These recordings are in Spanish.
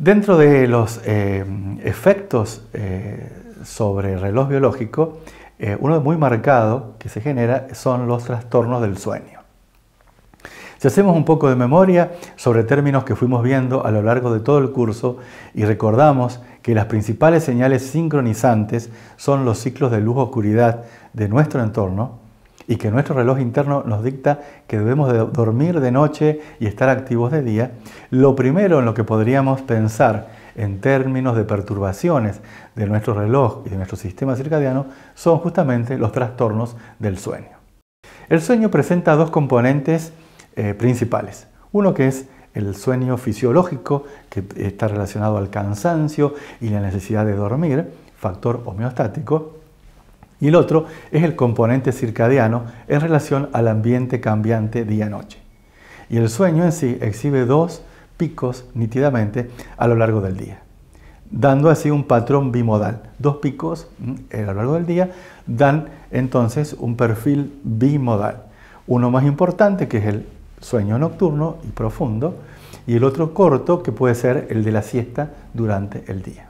Dentro de los eh, efectos eh, sobre reloj biológico, eh, uno muy marcado que se genera son los trastornos del sueño. Si hacemos un poco de memoria sobre términos que fuimos viendo a lo largo de todo el curso y recordamos que las principales señales sincronizantes son los ciclos de luz-oscuridad de nuestro entorno, y que nuestro reloj interno nos dicta que debemos de dormir de noche y estar activos de día, lo primero en lo que podríamos pensar en términos de perturbaciones de nuestro reloj y de nuestro sistema circadiano son justamente los trastornos del sueño. El sueño presenta dos componentes eh, principales. Uno que es el sueño fisiológico, que eh, está relacionado al cansancio y la necesidad de dormir, factor homeostático, y el otro es el componente circadiano en relación al ambiente cambiante día-noche. Y el sueño en sí exhibe dos picos nítidamente a lo largo del día, dando así un patrón bimodal. Dos picos mm, eh, a lo largo del día dan entonces un perfil bimodal. Uno más importante que es el sueño nocturno y profundo, y el otro corto que puede ser el de la siesta durante el día.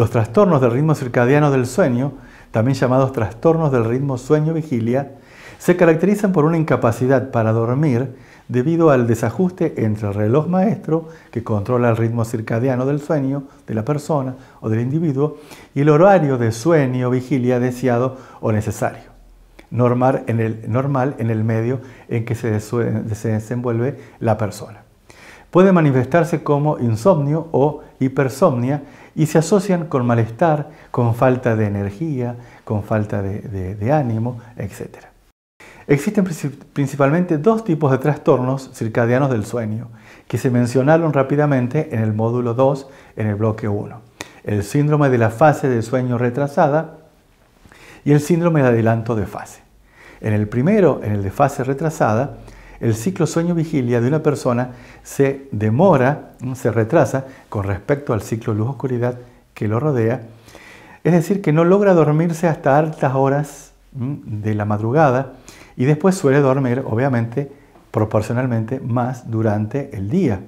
Los trastornos del ritmo circadiano del sueño, también llamados trastornos del ritmo sueño-vigilia, se caracterizan por una incapacidad para dormir debido al desajuste entre el reloj maestro, que controla el ritmo circadiano del sueño de la persona o del individuo, y el horario de sueño-vigilia deseado o necesario normal en el, normal en el medio en que se, se, desenvuelve la persona. Puede manifestarse como insomnio o hipersomnia y se asocian con malestar, con falta de energía, con falta de, ánimo, etc. Existen principalmente dos tipos de trastornos circadianos del sueño, que se mencionaron rápidamente en el módulo 2, en el bloque 1. El síndrome de la fase de sueño retrasada y el síndrome de adelanto de fase. En el primero, en el de fase retrasada, el ciclo sueño-vigilia de una persona se demora, se retrasa con respecto al ciclo luz-oscuridad que lo rodea. Es decir, que no logra dormirse hasta altas horas de la madrugada y después suele dormir, obviamente, proporcionalmente más durante el día.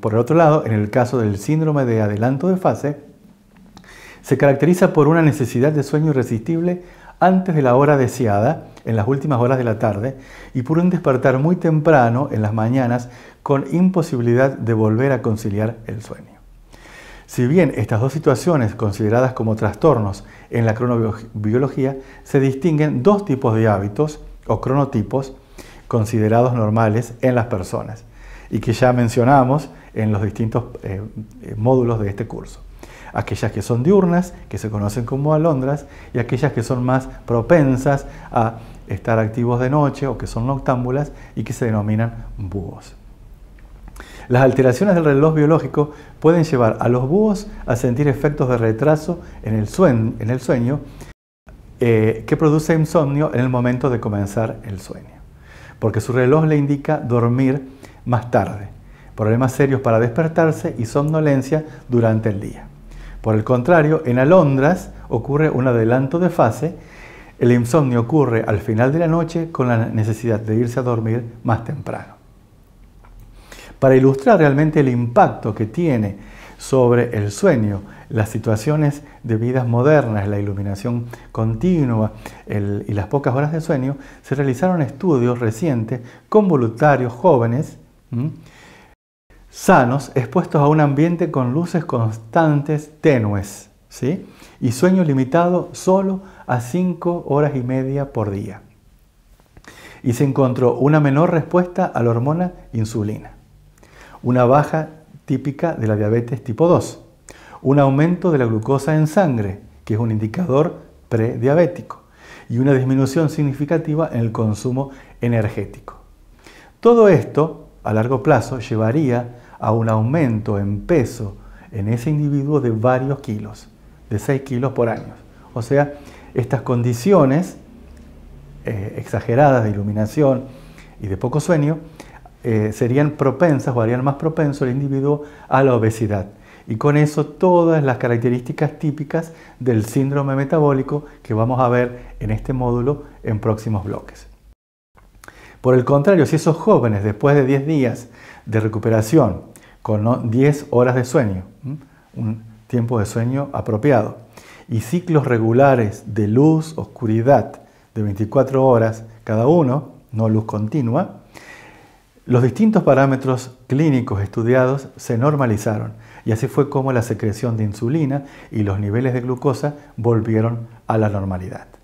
por el otro lado, en el caso del síndrome de adelanto de fase, se caracteriza por una necesidad de sueño irresistible antes de la hora deseada en las últimas horas de la tarde y por un despertar muy temprano en las mañanas con imposibilidad de volver a conciliar el sueño. Si bien estas dos situaciones consideradas como trastornos en la cronobiología, se distinguen dos tipos de hábitos o cronotipos considerados normales en las personas y que ya mencionamos en los distintos eh, eh, módulos de este curso. Aquellas que son diurnas, que se conocen como alondras, y aquellas que son más propensas a estar activos de noche o que son noctámbulas y que se denominan búhos. Las alteraciones del reloj biológico pueden llevar a los búhos a sentir efectos de retraso en el, sueño, eh, que produce insomnio en el momento de comenzar el sueño, porque su reloj le indica dormir más tarde, problemas serios para despertarse y somnolencia durante el día. Por el contrario, en alondras ocurre un adelanto de fase el insomnio ocurre al final de la noche con la necesidad de irse a dormir más temprano. Para ilustrar realmente el impacto que tiene sobre el sueño, las situaciones de vidas modernas, la iluminación continua y las pocas horas de sueño, se realizaron estudios recientes con voluntarios jóvenes sanos expuestos a un ambiente con luces constantes tenues y sueño limitado solo a 5 horas y media por día. Y se encontró una menor respuesta a la hormona insulina, una baja típica de la diabetes tipo 2, un aumento de la glucosa en sangre, que es un indicador prediabético, y una disminución significativa en el consumo energético. Todo esto, a largo plazo, llevaría a un aumento en peso en ese individuo de varios kilos de 6 kilos por año. O sea, estas condiciones eh, exageradas de iluminación y de poco sueño eh, serían propensas o harían más propenso el individuo a la obesidad. Y con eso todas las características típicas del síndrome metabólico que vamos a ver en este módulo en próximos bloques. Por el contrario, si esos jóvenes después de 10 días de recuperación con 10 horas de sueño, un tiempo de sueño apropiado. Y ciclos regulares de luz, oscuridad, de 24 horas cada uno, no luz continua, los distintos parámetros clínicos estudiados se normalizaron y así fue como la secreción de insulina y los niveles de glucosa volvieron a la normalidad.